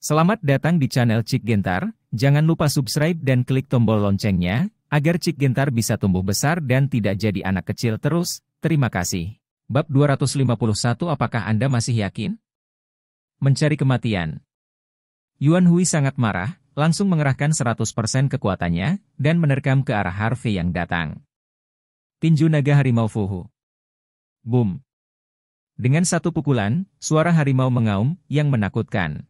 Selamat datang di channel Cik Gentar, jangan lupa subscribe dan klik tombol loncengnya, agar Cik Gentar bisa tumbuh besar dan tidak jadi anak kecil terus, terima kasih. Bab 251 Apakah Anda masih yakin? Mencari kematian Yuan Hui sangat marah, langsung mengerahkan 100% kekuatannya, dan menerkam ke arah Harvey yang datang. Tinju Naga Harimau Fuhu Boom! Dengan satu pukulan, suara harimau mengaum, yang menakutkan.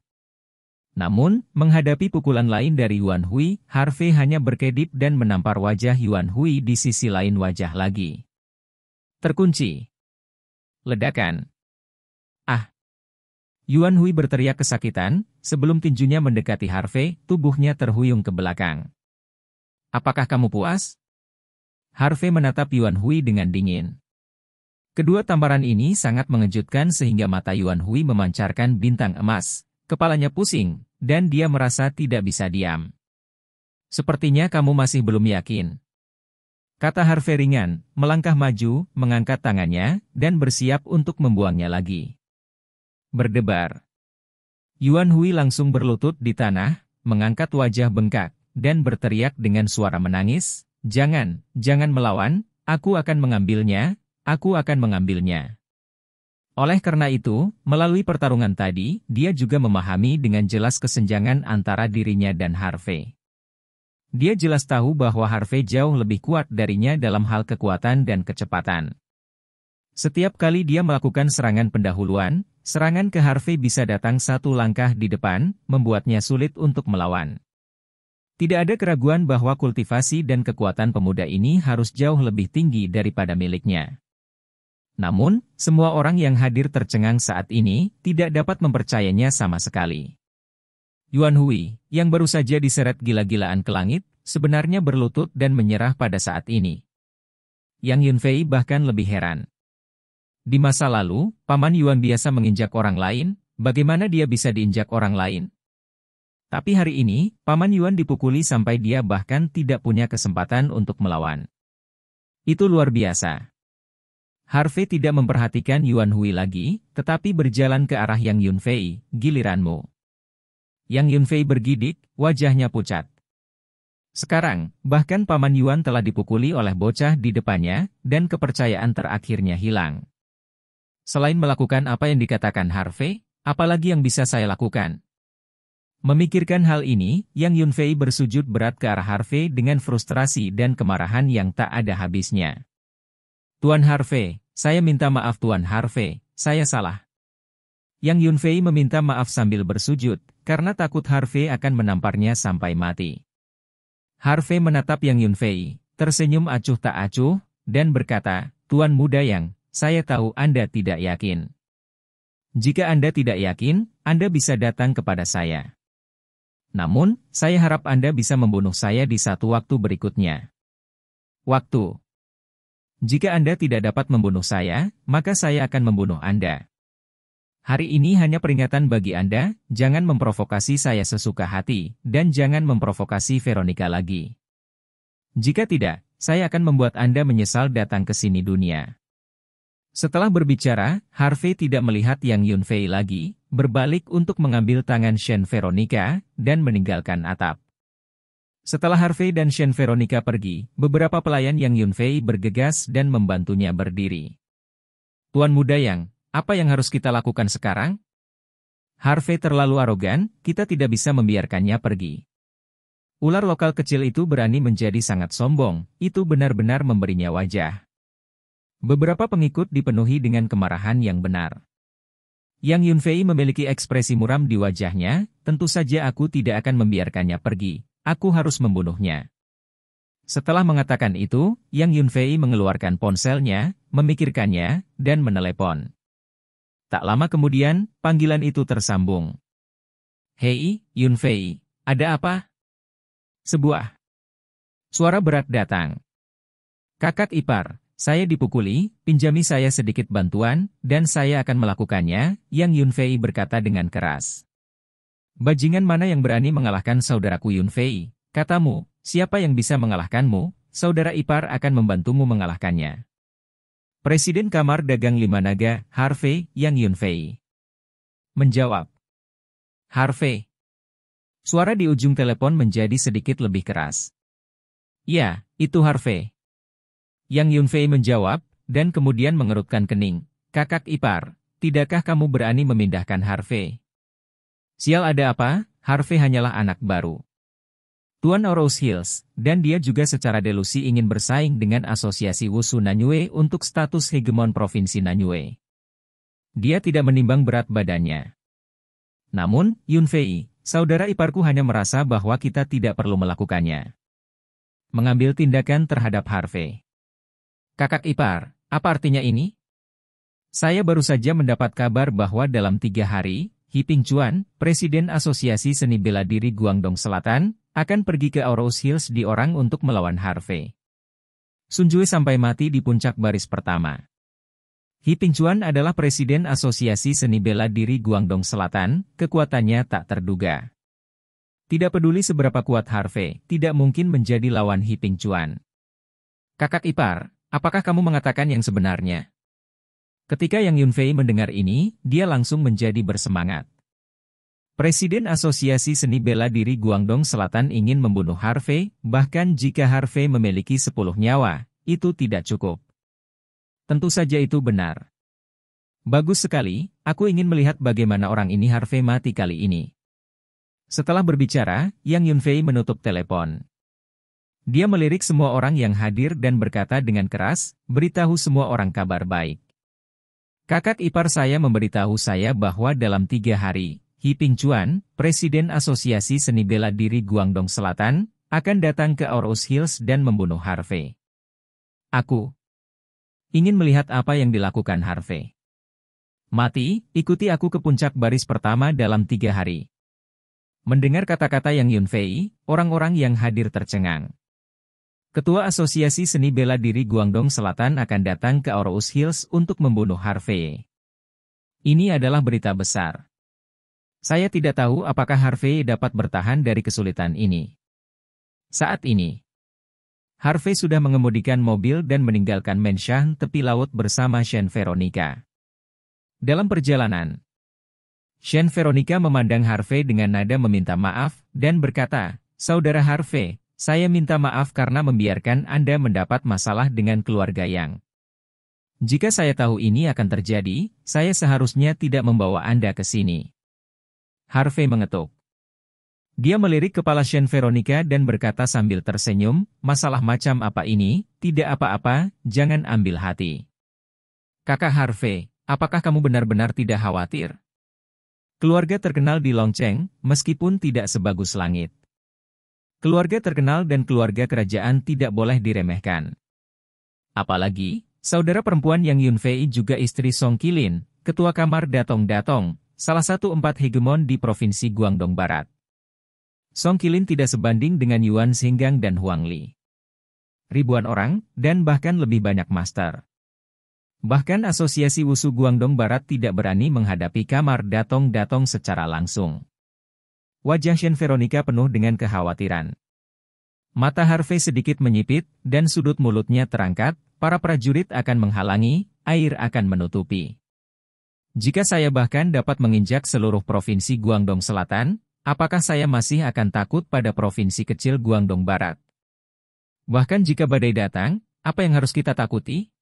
Namun, menghadapi pukulan lain dari Yuan Hui, Harvey hanya berkedip dan menampar wajah Yuan Hui di sisi lain wajah lagi. Terkunci. Ledakan. Ah. Yuan Hui berteriak kesakitan, sebelum tinjunya mendekati Harvey, tubuhnya terhuyung ke belakang. Apakah kamu puas? Harvey menatap Yuan Hui dengan dingin. Kedua tamparan ini sangat mengejutkan sehingga mata Yuan Hui memancarkan bintang emas, Kepalanya pusing, dan dia merasa tidak bisa diam. Sepertinya kamu masih belum yakin. Kata Harvey ringan, melangkah maju, mengangkat tangannya, dan bersiap untuk membuangnya lagi. Berdebar. Yuan Hui langsung berlutut di tanah, mengangkat wajah bengkak, dan berteriak dengan suara menangis, Jangan, jangan melawan, aku akan mengambilnya, aku akan mengambilnya. Oleh karena itu, melalui pertarungan tadi, dia juga memahami dengan jelas kesenjangan antara dirinya dan Harvey. Dia jelas tahu bahwa Harvey jauh lebih kuat darinya dalam hal kekuatan dan kecepatan. Setiap kali dia melakukan serangan pendahuluan, serangan ke Harvey bisa datang satu langkah di depan, membuatnya sulit untuk melawan. Tidak ada keraguan bahwa kultivasi dan kekuatan pemuda ini harus jauh lebih tinggi daripada miliknya. Namun, semua orang yang hadir tercengang saat ini tidak dapat mempercayainya sama sekali. Yuan Hui, yang baru saja diseret gila-gilaan ke langit, sebenarnya berlutut dan menyerah pada saat ini. Yang Yunfei bahkan lebih heran. Di masa lalu, Paman Yuan biasa menginjak orang lain, bagaimana dia bisa diinjak orang lain? Tapi hari ini, Paman Yuan dipukuli sampai dia bahkan tidak punya kesempatan untuk melawan. Itu luar biasa. Harvey tidak memperhatikan Yuan Hui lagi, tetapi berjalan ke arah Yang Yunfei, giliranmu. Yang Yunfei bergidik, wajahnya pucat. Sekarang, bahkan Paman Yuan telah dipukuli oleh bocah di depannya, dan kepercayaan terakhirnya hilang. Selain melakukan apa yang dikatakan Harvey, apalagi yang bisa saya lakukan? Memikirkan hal ini, Yang Yunfei bersujud berat ke arah Harvey dengan frustrasi dan kemarahan yang tak ada habisnya. Tuan Harvey, saya minta maaf Tuan Harvey, saya salah. Yang Yunfei meminta maaf sambil bersujud, karena takut Harvey akan menamparnya sampai mati. Harvey menatap Yang Yunfei, tersenyum acuh tak acuh, dan berkata, Tuan muda yang, saya tahu Anda tidak yakin. Jika Anda tidak yakin, Anda bisa datang kepada saya. Namun, saya harap Anda bisa membunuh saya di satu waktu berikutnya. Waktu jika Anda tidak dapat membunuh saya, maka saya akan membunuh Anda. Hari ini hanya peringatan bagi Anda, jangan memprovokasi saya sesuka hati, dan jangan memprovokasi Veronica lagi. Jika tidak, saya akan membuat Anda menyesal datang ke sini dunia. Setelah berbicara, Harvey tidak melihat Yang Yunfei lagi, berbalik untuk mengambil tangan Shen Veronica, dan meninggalkan atap. Setelah Harvey dan Shen Veronica pergi, beberapa pelayan yang Yunfei bergegas dan membantunya berdiri. Tuan muda yang, apa yang harus kita lakukan sekarang? Harvey terlalu arogan, kita tidak bisa membiarkannya pergi. Ular lokal kecil itu berani menjadi sangat sombong, itu benar-benar memberinya wajah. Beberapa pengikut dipenuhi dengan kemarahan yang benar. Yang Yunfei memiliki ekspresi muram di wajahnya, tentu saja aku tidak akan membiarkannya pergi. Aku harus membunuhnya. Setelah mengatakan itu, Yang Yunfei mengeluarkan ponselnya, memikirkannya, dan menelepon. Tak lama kemudian, panggilan itu tersambung. Hei, Yunfei, ada apa? Sebuah. Suara berat datang. Kakak ipar, saya dipukuli, pinjami saya sedikit bantuan, dan saya akan melakukannya, Yang Yunfei berkata dengan keras. Bajingan mana yang berani mengalahkan saudaraku Yun Fei? Katamu, siapa yang bisa mengalahkanmu? Saudara ipar akan membantumu mengalahkannya. Presiden Kamar Dagang Lima Naga, Harvey Yang Yun Fei. Menjawab. Harvey. Suara di ujung telepon menjadi sedikit lebih keras. Ya, itu Harvey. Yang Yun Fei menjawab, dan kemudian mengerutkan kening. Kakak ipar, tidakkah kamu berani memindahkan Harvey? Sial ada apa? Harvey hanyalah anak baru. Tuan Oros Hills, dan dia juga secara delusi ingin bersaing dengan asosiasi Wusu Nanyue untuk status hegemon provinsi Nanyue. Dia tidak menimbang berat badannya. Namun, Yun Fei, saudara iparku hanya merasa bahwa kita tidak perlu melakukannya. Mengambil tindakan terhadap Harvey. Kakak ipar, apa artinya ini? Saya baru saja mendapat kabar bahwa dalam tiga hari, Hi Ping Chuan, Presiden Asosiasi Seni Bela Diri Guangdong Selatan, akan pergi ke Oros Hills di Orang untuk melawan Harvey. Sunjui sampai mati di puncak baris pertama. Hi Ping Chuan adalah Presiden Asosiasi Seni Bela Diri Guangdong Selatan, kekuatannya tak terduga. Tidak peduli seberapa kuat Harvey, tidak mungkin menjadi lawan Hi Ping Chuan. Kakak ipar, apakah kamu mengatakan yang sebenarnya? Ketika Yang Yunfei mendengar ini, dia langsung menjadi bersemangat. Presiden Asosiasi Seni Bela Diri Guangdong Selatan ingin membunuh Harvey, bahkan jika Harvey memiliki sepuluh nyawa, itu tidak cukup. Tentu saja itu benar. Bagus sekali, aku ingin melihat bagaimana orang ini Harvey mati kali ini. Setelah berbicara, Yang Yunfei menutup telepon. Dia melirik semua orang yang hadir dan berkata dengan keras, beritahu semua orang kabar baik. Kakak ipar saya memberitahu saya bahwa dalam tiga hari, Hi Ping Chuan, Presiden Asosiasi Seni Bela Diri Guangdong Selatan, akan datang ke Orus Hills dan membunuh Harvey. Aku ingin melihat apa yang dilakukan Harvey. Mati, ikuti aku ke puncak baris pertama dalam tiga hari. Mendengar kata-kata yang Yunfei, orang-orang yang hadir tercengang. Ketua Asosiasi Seni Bela Diri Guangdong Selatan akan datang ke Orous Hills untuk membunuh Harvey. Ini adalah berita besar. Saya tidak tahu apakah Harvey dapat bertahan dari kesulitan ini. Saat ini, Harvey sudah mengemudikan mobil dan meninggalkan Menshang tepi laut bersama Shen Veronica. Dalam perjalanan, Shen Veronica memandang Harvey dengan nada meminta maaf dan berkata, Saudara Harvey, saya minta maaf karena membiarkan Anda mendapat masalah dengan keluarga yang. Jika saya tahu ini akan terjadi, saya seharusnya tidak membawa Anda ke sini. Harvey mengetuk. Dia melirik kepala Shen Veronica dan berkata sambil tersenyum, masalah macam apa ini, tidak apa-apa, jangan ambil hati. Kakak Harvey, apakah kamu benar-benar tidak khawatir? Keluarga terkenal di Longcheng, meskipun tidak sebagus langit. Keluarga terkenal dan keluarga kerajaan tidak boleh diremehkan. Apalagi, saudara perempuan yang Yunfei juga istri Song Kilin, ketua kamar Datong Datong, salah satu empat hegemon di provinsi Guangdong Barat. Song Kilin tidak sebanding dengan Yuan Singgang dan Huang Li. Ribuan orang, dan bahkan lebih banyak master. Bahkan Asosiasi Wusu Guangdong Barat tidak berani menghadapi kamar Datong Datong secara langsung. Wajah Shen Veronica penuh dengan kekhawatiran. Mata Harvey sedikit menyipit, dan sudut mulutnya terangkat, para prajurit akan menghalangi, air akan menutupi. Jika saya bahkan dapat menginjak seluruh provinsi Guangdong Selatan, apakah saya masih akan takut pada provinsi kecil Guangdong Barat? Bahkan jika badai datang, apa yang harus kita takuti?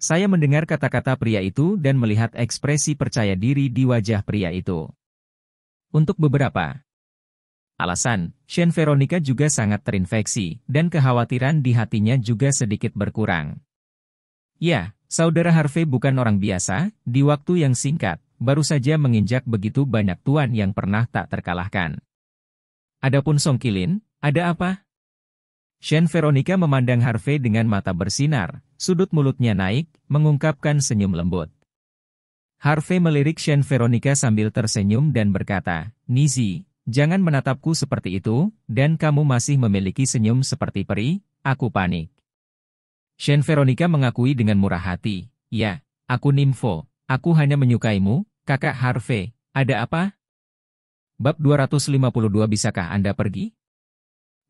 Saya mendengar kata-kata pria itu dan melihat ekspresi percaya diri di wajah pria itu. Untuk beberapa alasan, Shen Veronica juga sangat terinfeksi, dan kekhawatiran di hatinya juga sedikit berkurang. Ya, saudara Harvey bukan orang biasa, di waktu yang singkat, baru saja menginjak begitu banyak tuan yang pernah tak terkalahkan. Adapun Song Kilin, ada apa? Shen Veronica memandang Harvey dengan mata bersinar, sudut mulutnya naik, mengungkapkan senyum lembut. Harvey melirik Shen Veronica sambil tersenyum dan berkata, Nizi, jangan menatapku seperti itu, dan kamu masih memiliki senyum seperti peri, aku panik. Shen Veronica mengakui dengan murah hati, ya, aku nimfo, aku hanya menyukaimu, kakak Harvey, ada apa? Bab 252 Bisakah Anda pergi?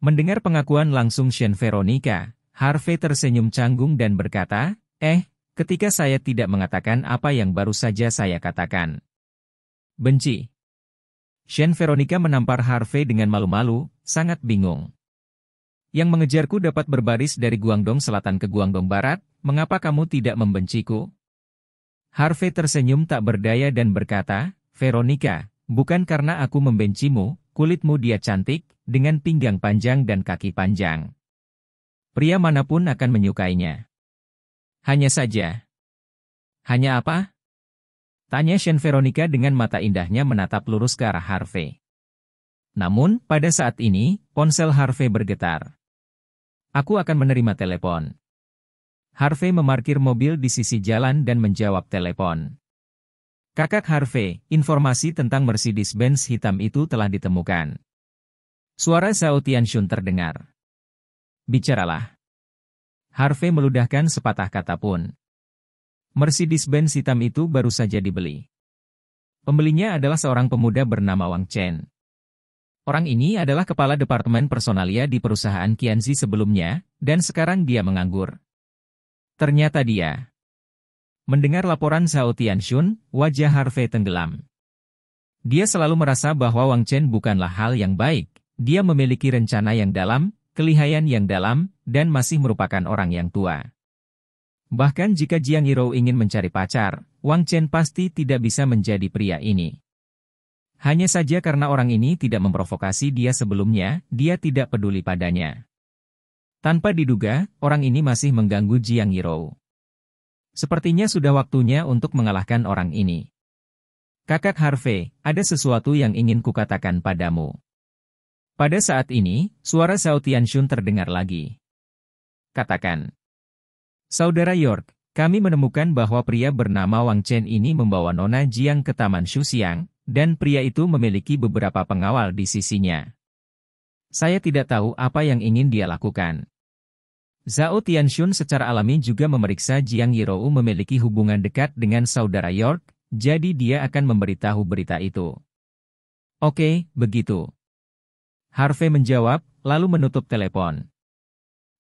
Mendengar pengakuan langsung Shen Veronica, Harvey tersenyum canggung dan berkata, eh, ketika saya tidak mengatakan apa yang baru saja saya katakan. Benci. Shen Veronica menampar Harvey dengan malu-malu, sangat bingung. Yang mengejarku dapat berbaris dari Guangdong Selatan ke Guangdong Barat, mengapa kamu tidak membenciku? Harvey tersenyum tak berdaya dan berkata, Veronica, bukan karena aku membencimu, kulitmu dia cantik, dengan pinggang panjang dan kaki panjang. Pria manapun akan menyukainya. Hanya saja. Hanya apa? Tanya Shen Veronica dengan mata indahnya menatap lurus ke arah Harvey. Namun, pada saat ini, ponsel Harvey bergetar. Aku akan menerima telepon. Harvey memarkir mobil di sisi jalan dan menjawab telepon. Kakak Harvey, informasi tentang Mercedes-Benz hitam itu telah ditemukan. Suara Zautian Shun terdengar. Bicaralah. Harvey meludahkan sepatah kata pun. Mercedes-Benz hitam itu baru saja dibeli. Pembelinya adalah seorang pemuda bernama Wang Chen. Orang ini adalah kepala departemen personalia di perusahaan Kianzi sebelumnya, dan sekarang dia menganggur. Ternyata dia. Mendengar laporan Zhao Tianxun, wajah Harvey tenggelam. Dia selalu merasa bahwa Wang Chen bukanlah hal yang baik. Dia memiliki rencana yang dalam, kelihayan yang dalam, dan masih merupakan orang yang tua. Bahkan jika Jiang Yirou ingin mencari pacar, Wang Chen pasti tidak bisa menjadi pria ini. Hanya saja karena orang ini tidak memprovokasi dia sebelumnya, dia tidak peduli padanya. Tanpa diduga, orang ini masih mengganggu Jiang Yirou. Sepertinya sudah waktunya untuk mengalahkan orang ini. Kakak Harvey, ada sesuatu yang ingin kukatakan padamu. Pada saat ini, suara Zhao Tianxun terdengar lagi. Katakan. Saudara York, kami menemukan bahwa pria bernama Wang Chen ini membawa Nona Jiang ke Taman Shu Siang, dan pria itu memiliki beberapa pengawal di sisinya. Saya tidak tahu apa yang ingin dia lakukan. Zhao Tianxun secara alami juga memeriksa Jiang Yirou memiliki hubungan dekat dengan saudara York, jadi dia akan memberitahu berita itu. Oke, begitu. Harvey menjawab, lalu menutup telepon.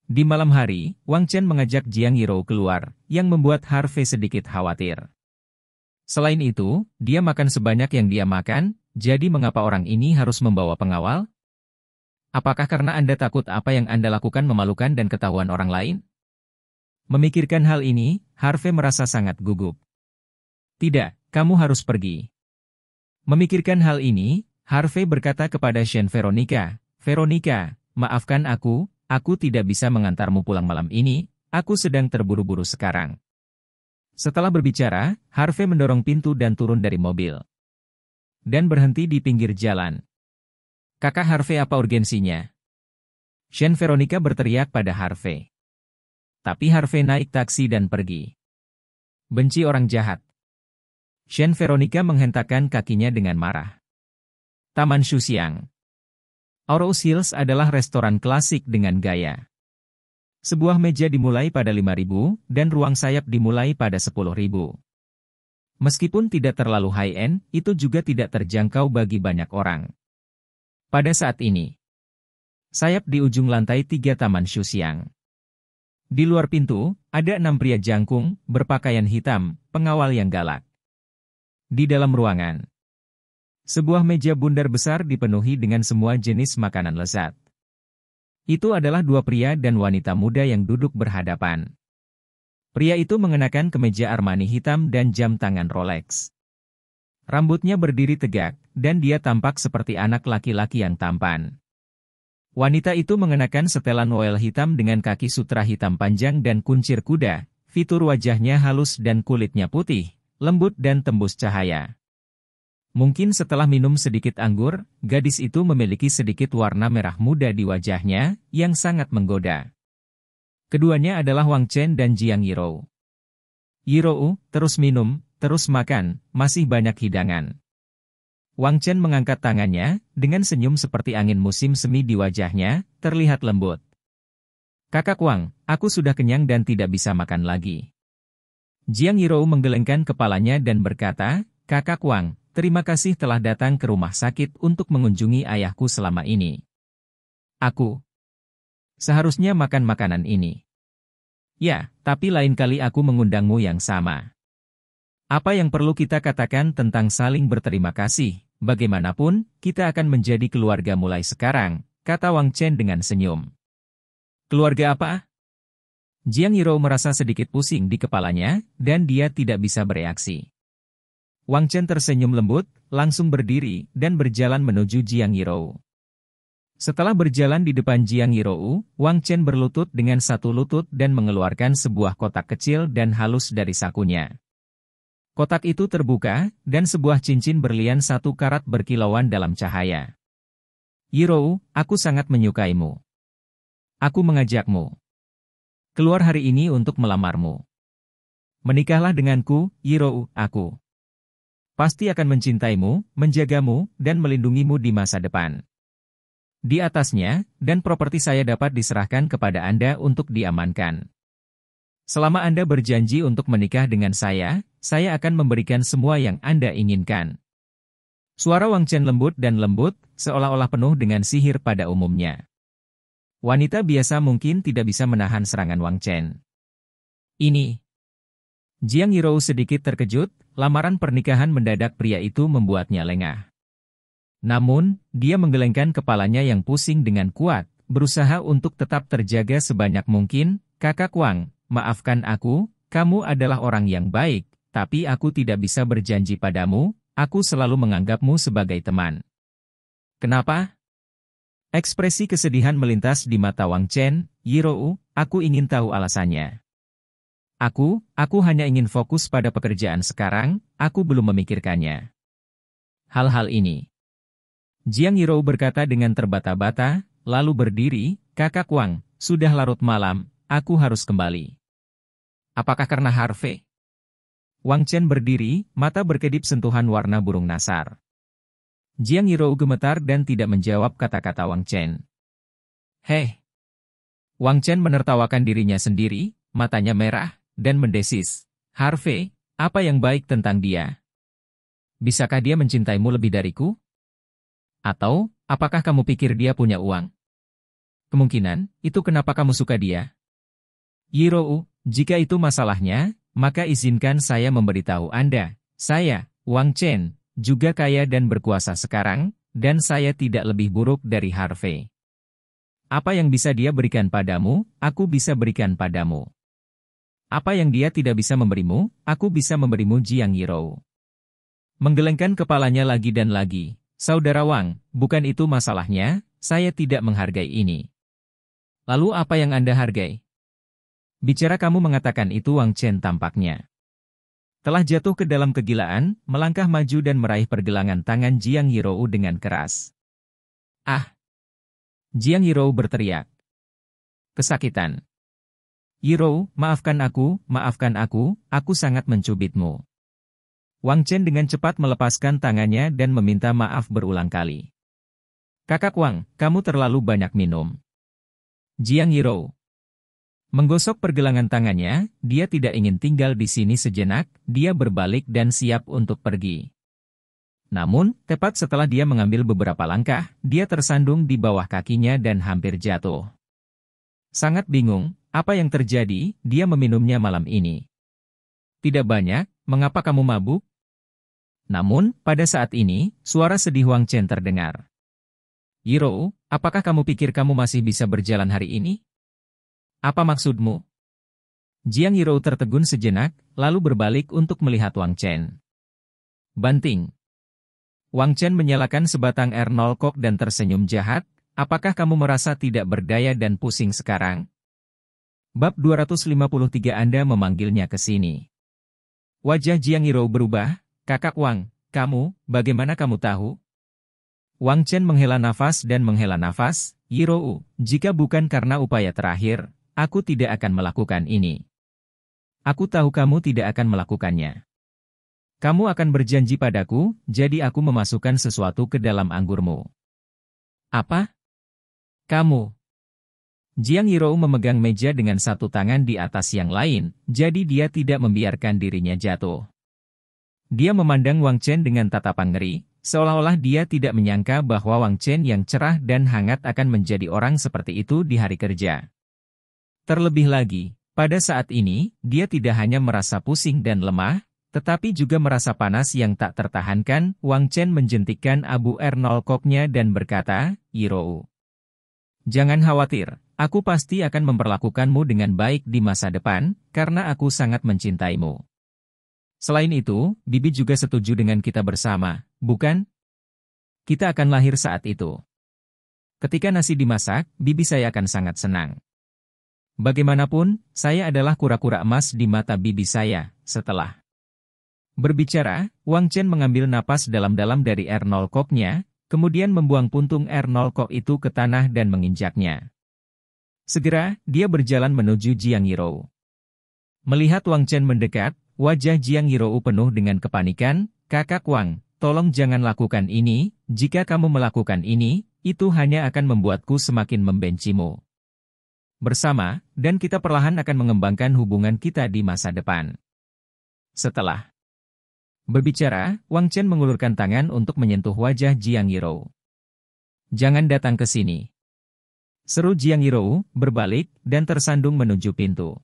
Di malam hari, Wang Chen mengajak Jiang Yiro keluar, yang membuat Harvey sedikit khawatir. Selain itu, dia makan sebanyak yang dia makan, jadi mengapa orang ini harus membawa pengawal? Apakah karena Anda takut apa yang Anda lakukan memalukan dan ketahuan orang lain? Memikirkan hal ini, Harvey merasa sangat gugup. Tidak, kamu harus pergi. Memikirkan hal ini, Harvey berkata kepada Shane Veronica, Veronica, maafkan aku, aku tidak bisa mengantarmu pulang malam ini, aku sedang terburu-buru sekarang. Setelah berbicara, Harvey mendorong pintu dan turun dari mobil. Dan berhenti di pinggir jalan. Kakak Harvey apa urgensinya? Shane Veronica berteriak pada Harvey. Tapi Harvey naik taksi dan pergi. Benci orang jahat. Shane Veronica menghentakkan kakinya dengan marah. Taman Shusiang. Oro Hills adalah restoran klasik dengan gaya. Sebuah meja dimulai pada 5.000 dan ruang sayap dimulai pada 10.000. Meskipun tidak terlalu high-end, itu juga tidak terjangkau bagi banyak orang. Pada saat ini, sayap di ujung lantai 3 Taman Shusiang. Di luar pintu, ada enam pria jangkung, berpakaian hitam, pengawal yang galak. Di dalam ruangan, sebuah meja bundar besar dipenuhi dengan semua jenis makanan lezat. Itu adalah dua pria dan wanita muda yang duduk berhadapan. Pria itu mengenakan kemeja Armani hitam dan jam tangan Rolex. Rambutnya berdiri tegak, dan dia tampak seperti anak laki-laki yang tampan. Wanita itu mengenakan setelan oil hitam dengan kaki sutra hitam panjang dan kuncir kuda, fitur wajahnya halus dan kulitnya putih, lembut dan tembus cahaya. Mungkin setelah minum sedikit anggur, gadis itu memiliki sedikit warna merah muda di wajahnya, yang sangat menggoda. Keduanya adalah Wang Chen dan Jiang Yirou. Yirou, terus minum, terus makan, masih banyak hidangan. Wang Chen mengangkat tangannya, dengan senyum seperti angin musim semi di wajahnya, terlihat lembut. Kakak Wang, aku sudah kenyang dan tidak bisa makan lagi. Jiang Yirou menggelengkan kepalanya dan berkata, Kakak Wang, Terima kasih telah datang ke rumah sakit untuk mengunjungi ayahku selama ini. Aku seharusnya makan makanan ini. Ya, tapi lain kali aku mengundangmu yang sama. Apa yang perlu kita katakan tentang saling berterima kasih? Bagaimanapun, kita akan menjadi keluarga mulai sekarang, kata Wang Chen dengan senyum. Keluarga apa? Jiang Yiro merasa sedikit pusing di kepalanya, dan dia tidak bisa bereaksi. Wang Chen tersenyum lembut, langsung berdiri dan berjalan menuju Jiang Yirou. Setelah berjalan di depan Jiang Yirou, Wang Chen berlutut dengan satu lutut dan mengeluarkan sebuah kotak kecil dan halus dari sakunya. Kotak itu terbuka, dan sebuah cincin berlian satu karat berkilauan dalam cahaya. Yirou, aku sangat menyukaimu. Aku mengajakmu. Keluar hari ini untuk melamarmu. Menikahlah denganku, Yirou, aku pasti akan mencintaimu, menjagamu, dan melindungimu di masa depan. Di atasnya, dan properti saya dapat diserahkan kepada Anda untuk diamankan. Selama Anda berjanji untuk menikah dengan saya, saya akan memberikan semua yang Anda inginkan. Suara Wang Chen lembut dan lembut, seolah-olah penuh dengan sihir pada umumnya. Wanita biasa mungkin tidak bisa menahan serangan Wang Chen. Ini, Jiang Yirou sedikit terkejut, lamaran pernikahan mendadak pria itu membuatnya lengah. Namun, dia menggelengkan kepalanya yang pusing dengan kuat, berusaha untuk tetap terjaga sebanyak mungkin, kakak Wang, maafkan aku, kamu adalah orang yang baik, tapi aku tidak bisa berjanji padamu, aku selalu menganggapmu sebagai teman. Kenapa? Ekspresi kesedihan melintas di mata Wang Chen, Yirou, aku ingin tahu alasannya. Aku, aku hanya ingin fokus pada pekerjaan sekarang, aku belum memikirkannya. Hal-hal ini. Jiang Yirou berkata dengan terbata-bata, lalu berdiri, kakak Wang, sudah larut malam, aku harus kembali. Apakah karena Harvey? Wang Chen berdiri, mata berkedip sentuhan warna burung nasar. Jiang Yirou gemetar dan tidak menjawab kata-kata Wang Chen. Heh! Wang Chen menertawakan dirinya sendiri, matanya merah, dan mendesis, Harvey, apa yang baik tentang dia? Bisakah dia mencintaimu lebih dariku? Atau, apakah kamu pikir dia punya uang? Kemungkinan, itu kenapa kamu suka dia. Yirou, jika itu masalahnya, maka izinkan saya memberitahu Anda. Saya, Wang Chen, juga kaya dan berkuasa sekarang, dan saya tidak lebih buruk dari Harvey. Apa yang bisa dia berikan padamu, aku bisa berikan padamu. Apa yang dia tidak bisa memberimu, aku bisa memberimu Jiang Yirou. Menggelengkan kepalanya lagi dan lagi. Saudara Wang, bukan itu masalahnya, saya tidak menghargai ini. Lalu apa yang Anda hargai? Bicara kamu mengatakan itu Wang Chen tampaknya. Telah jatuh ke dalam kegilaan, melangkah maju dan meraih pergelangan tangan Jiang Yirou dengan keras. Ah! Jiang Yirou berteriak. Kesakitan. Yiro, maafkan aku, maafkan aku, aku sangat mencubitmu. Wang Chen dengan cepat melepaskan tangannya dan meminta maaf berulang kali. Kakak Wang, kamu terlalu banyak minum. Jiang Yiro. Menggosok pergelangan tangannya, dia tidak ingin tinggal di sini sejenak, dia berbalik dan siap untuk pergi. Namun, tepat setelah dia mengambil beberapa langkah, dia tersandung di bawah kakinya dan hampir jatuh. Sangat bingung, apa yang terjadi, dia meminumnya malam ini. Tidak banyak, mengapa kamu mabuk? Namun, pada saat ini, suara sedih Wang Chen terdengar. Yiro, apakah kamu pikir kamu masih bisa berjalan hari ini? Apa maksudmu? Jiang Yiro tertegun sejenak, lalu berbalik untuk melihat Wang Chen. Banting. Wang Chen menyalakan sebatang R0 kok dan tersenyum jahat, apakah kamu merasa tidak berdaya dan pusing sekarang? Bab 253 Anda memanggilnya ke sini. Wajah Jiang Yirou berubah, kakak Wang, kamu, bagaimana kamu tahu? Wang Chen menghela nafas dan menghela nafas, Yirou, jika bukan karena upaya terakhir, aku tidak akan melakukan ini. Aku tahu kamu tidak akan melakukannya. Kamu akan berjanji padaku, jadi aku memasukkan sesuatu ke dalam anggurmu. Apa? Kamu, Jiang Yirou memegang meja dengan satu tangan di atas yang lain, jadi dia tidak membiarkan dirinya jatuh. Dia memandang Wang Chen dengan tatapan ngeri, seolah-olah dia tidak menyangka bahwa Wang Chen yang cerah dan hangat akan menjadi orang seperti itu di hari kerja. Terlebih lagi, pada saat ini, dia tidak hanya merasa pusing dan lemah, tetapi juga merasa panas yang tak tertahankan, Wang Chen menjentikkan abu R0 koknya dan berkata, Yirou. Jangan khawatir, Aku pasti akan memperlakukanmu dengan baik di masa depan, karena aku sangat mencintaimu. Selain itu, Bibi juga setuju dengan kita bersama, bukan? Kita akan lahir saat itu. Ketika nasi dimasak, Bibi saya akan sangat senang. Bagaimanapun, saya adalah kura-kura emas di mata Bibi saya, setelah. Berbicara, Wang Chen mengambil napas dalam-dalam dari R0 koknya, kemudian membuang puntung R0 kok itu ke tanah dan menginjaknya. Segera, dia berjalan menuju Jiang Yirou. Melihat Wang Chen mendekat, wajah Jiang Yirou penuh dengan kepanikan, Kakak Wang, tolong jangan lakukan ini, jika kamu melakukan ini, itu hanya akan membuatku semakin membencimu. Bersama, dan kita perlahan akan mengembangkan hubungan kita di masa depan. Setelah berbicara, Wang Chen mengulurkan tangan untuk menyentuh wajah Jiang Yirou. Jangan datang ke sini. Seru Jiang Yirou, berbalik, dan tersandung menuju pintu.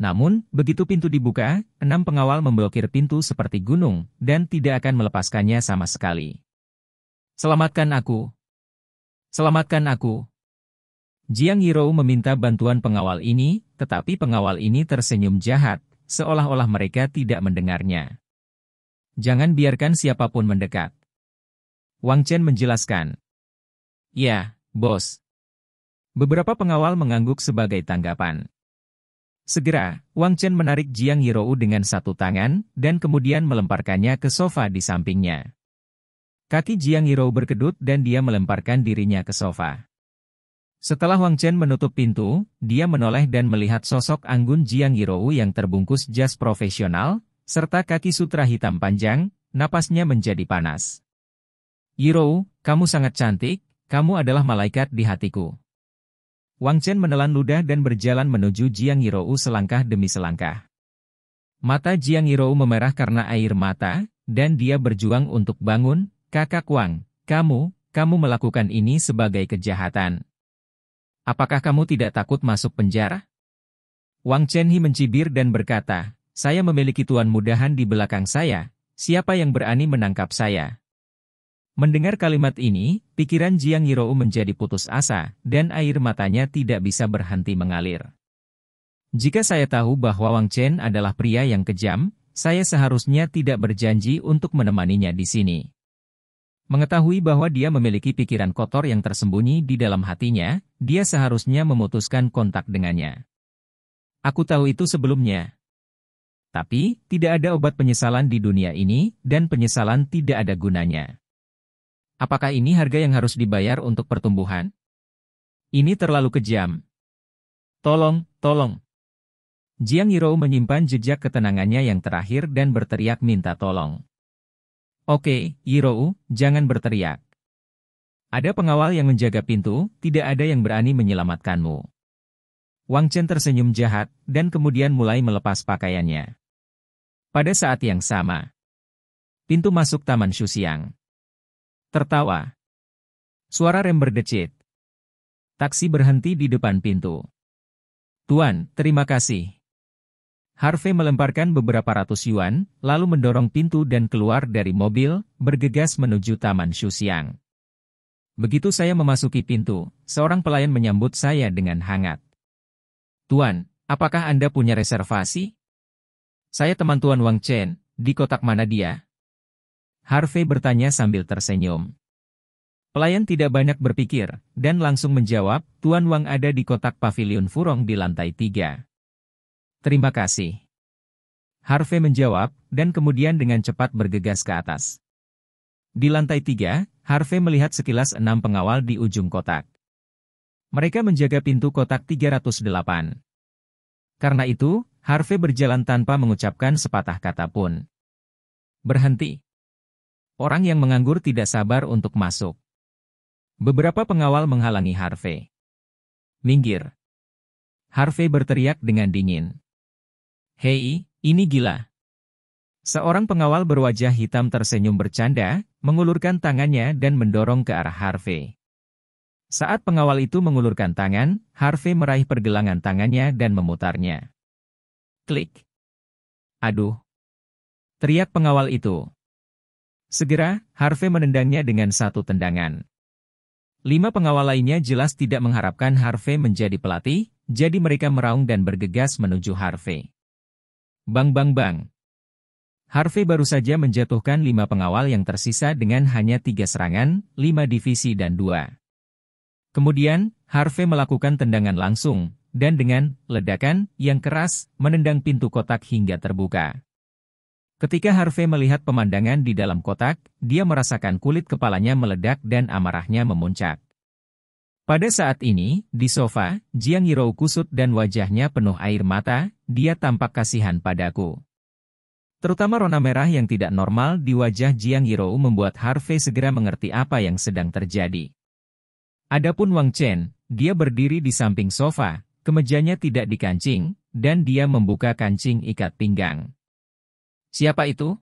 Namun, begitu pintu dibuka, enam pengawal memblokir pintu seperti gunung, dan tidak akan melepaskannya sama sekali. Selamatkan aku! Selamatkan aku! Jiang Yirou meminta bantuan pengawal ini, tetapi pengawal ini tersenyum jahat, seolah-olah mereka tidak mendengarnya. Jangan biarkan siapapun mendekat. Wang Chen menjelaskan. Ya, bos. Beberapa pengawal mengangguk sebagai tanggapan. Segera, Wang Chen menarik Jiang Yirou dengan satu tangan dan kemudian melemparkannya ke sofa di sampingnya. Kaki Jiang Yirou berkedut dan dia melemparkan dirinya ke sofa. Setelah Wang Chen menutup pintu, dia menoleh dan melihat sosok anggun Jiang Yirou yang terbungkus jas profesional, serta kaki sutra hitam panjang, napasnya menjadi panas. Yirou, kamu sangat cantik, kamu adalah malaikat di hatiku. Wang Chen menelan ludah dan berjalan menuju Jiang Yirou selangkah demi selangkah. Mata Jiang Yirou memerah karena air mata, dan dia berjuang untuk bangun, kakak Wang, kamu, kamu melakukan ini sebagai kejahatan. Apakah kamu tidak takut masuk penjara? Wang Chenhi mencibir dan berkata, saya memiliki tuan mudahan di belakang saya, siapa yang berani menangkap saya? Mendengar kalimat ini, pikiran Jiang Yirou menjadi putus asa, dan air matanya tidak bisa berhenti mengalir. Jika saya tahu bahwa Wang Chen adalah pria yang kejam, saya seharusnya tidak berjanji untuk menemaninya di sini. Mengetahui bahwa dia memiliki pikiran kotor yang tersembunyi di dalam hatinya, dia seharusnya memutuskan kontak dengannya. Aku tahu itu sebelumnya. Tapi, tidak ada obat penyesalan di dunia ini, dan penyesalan tidak ada gunanya. Apakah ini harga yang harus dibayar untuk pertumbuhan? Ini terlalu kejam. Tolong, tolong. Jiang Yirou menyimpan jejak ketenangannya yang terakhir dan berteriak minta tolong. Oke, Yirou, jangan berteriak. Ada pengawal yang menjaga pintu, tidak ada yang berani menyelamatkanmu. Wang Chen tersenyum jahat, dan kemudian mulai melepas pakaiannya. Pada saat yang sama, pintu masuk Taman Shusiang. Tertawa. Suara rem berdecit. Taksi berhenti di depan pintu. Tuan, terima kasih. Harvey melemparkan beberapa ratus yuan, lalu mendorong pintu dan keluar dari mobil, bergegas menuju Taman Shusiang. Begitu saya memasuki pintu, seorang pelayan menyambut saya dengan hangat. Tuan, apakah Anda punya reservasi? Saya teman Tuan Wang Chen, di kotak mana dia? Harvey bertanya sambil tersenyum. Pelayan tidak banyak berpikir, dan langsung menjawab, Tuan Wang ada di kotak pavilion Furong di lantai tiga. Terima kasih. Harvey menjawab, dan kemudian dengan cepat bergegas ke atas. Di lantai tiga, Harvey melihat sekilas enam pengawal di ujung kotak. Mereka menjaga pintu kotak 308. Karena itu, Harvey berjalan tanpa mengucapkan sepatah kata pun. Berhenti. Orang yang menganggur tidak sabar untuk masuk. Beberapa pengawal menghalangi Harvey. Minggir. Harvey berteriak dengan dingin. Hei, ini gila. Seorang pengawal berwajah hitam tersenyum bercanda, mengulurkan tangannya dan mendorong ke arah Harvey. Saat pengawal itu mengulurkan tangan, Harvey meraih pergelangan tangannya dan memutarnya. Klik. Aduh. Teriak pengawal itu. Segera, Harvey menendangnya dengan satu tendangan. Lima pengawal lainnya jelas tidak mengharapkan Harvey menjadi pelatih, jadi mereka meraung dan bergegas menuju Harvey. Bang bang bang. Harvey baru saja menjatuhkan lima pengawal yang tersisa dengan hanya tiga serangan, lima divisi dan dua. Kemudian, Harvey melakukan tendangan langsung, dan dengan ledakan yang keras, menendang pintu kotak hingga terbuka. Ketika Harvey melihat pemandangan di dalam kotak, dia merasakan kulit kepalanya meledak dan amarahnya memuncak. Pada saat ini, di sofa, Jiang Yirou kusut dan wajahnya penuh air mata, dia tampak kasihan padaku. Terutama rona merah yang tidak normal di wajah Jiang Yirou membuat Harvey segera mengerti apa yang sedang terjadi. Adapun Wang Chen, dia berdiri di samping sofa, kemejanya tidak dikancing, dan dia membuka kancing ikat pinggang. Siapa itu?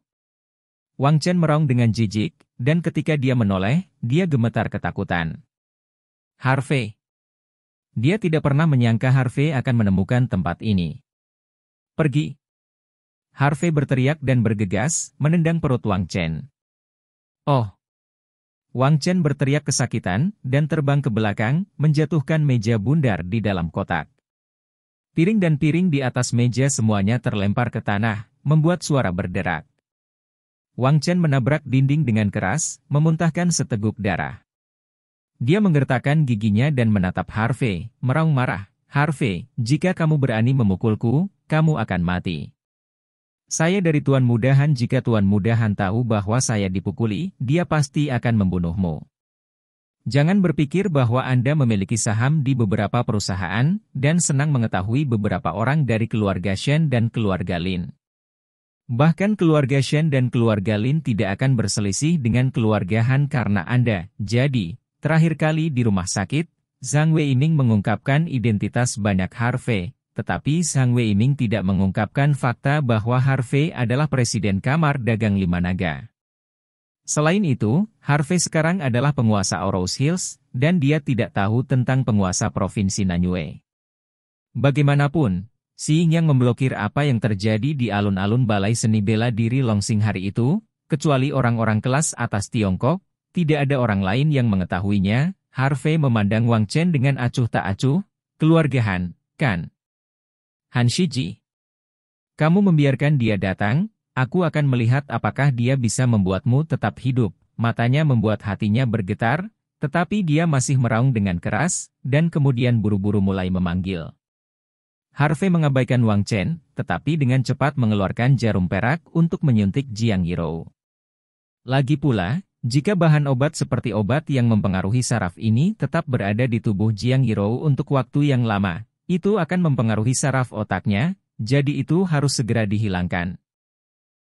Wang Chen meraung dengan jijik, dan ketika dia menoleh, dia gemetar ketakutan. Harvey. Dia tidak pernah menyangka Harvey akan menemukan tempat ini. Pergi. Harvey berteriak dan bergegas, menendang perut Wang Chen. Oh. Wang Chen berteriak kesakitan dan terbang ke belakang, menjatuhkan meja bundar di dalam kotak. Piring dan piring di atas meja semuanya terlempar ke tanah, membuat suara berderak. Wang Chen menabrak dinding dengan keras, memuntahkan seteguk darah. Dia menggertakkan giginya dan menatap Harvey, meraung marah. Harvey, jika kamu berani memukulku, kamu akan mati. Saya dari Tuan Mudahan jika Tuan Mudahan tahu bahwa saya dipukuli, dia pasti akan membunuhmu. Jangan berpikir bahwa Anda memiliki saham di beberapa perusahaan dan senang mengetahui beberapa orang dari keluarga Shen dan keluarga Lin. Bahkan keluarga Shen dan keluarga Lin tidak akan berselisih dengan keluarga Han karena Anda. Jadi, terakhir kali di rumah sakit, Zhang Weiming mengungkapkan identitas banyak Harvey, tetapi Zhang Weiming tidak mengungkapkan fakta bahwa Harvey adalah presiden Kamar Dagang Lima Naga. Selain itu, Harvey sekarang adalah penguasa Oros Hills, dan dia tidak tahu tentang penguasa Provinsi Nanyue. Bagaimanapun, Si Yang memblokir apa yang terjadi di alun-alun Balai Seni Bela Diri Longsing hari itu, kecuali orang-orang kelas atas Tiongkok, tidak ada orang lain yang mengetahuinya, Harvey memandang Wang Chen dengan acuh tak acuh, keluarga Han, kan? Han Shiji. Kamu membiarkan dia datang, Aku akan melihat apakah dia bisa membuatmu tetap hidup. Matanya membuat hatinya bergetar, tetapi dia masih meraung dengan keras, dan kemudian buru-buru mulai memanggil. Harvey mengabaikan Wang Chen, tetapi dengan cepat mengeluarkan jarum perak untuk menyuntik Jiang Yirou. Lagi pula, jika bahan obat seperti obat yang mempengaruhi saraf ini tetap berada di tubuh Jiang Yirou untuk waktu yang lama, itu akan mempengaruhi saraf otaknya, jadi itu harus segera dihilangkan.